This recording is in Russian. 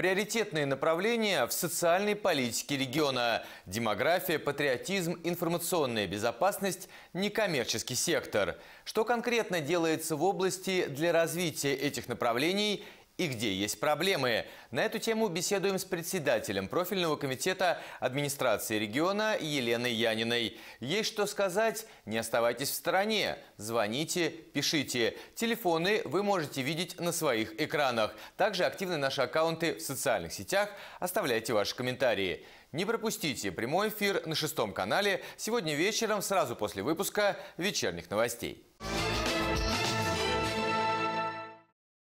Приоритетные направления в социальной политике региона – демография, патриотизм, информационная безопасность, некоммерческий сектор. Что конкретно делается в области для развития этих направлений – и где есть проблемы. На эту тему беседуем с председателем профильного комитета администрации региона Еленой Яниной. Есть что сказать? Не оставайтесь в стороне. Звоните, пишите. Телефоны вы можете видеть на своих экранах. Также активны наши аккаунты в социальных сетях. Оставляйте ваши комментарии. Не пропустите прямой эфир на шестом канале сегодня вечером сразу после выпуска вечерних новостей.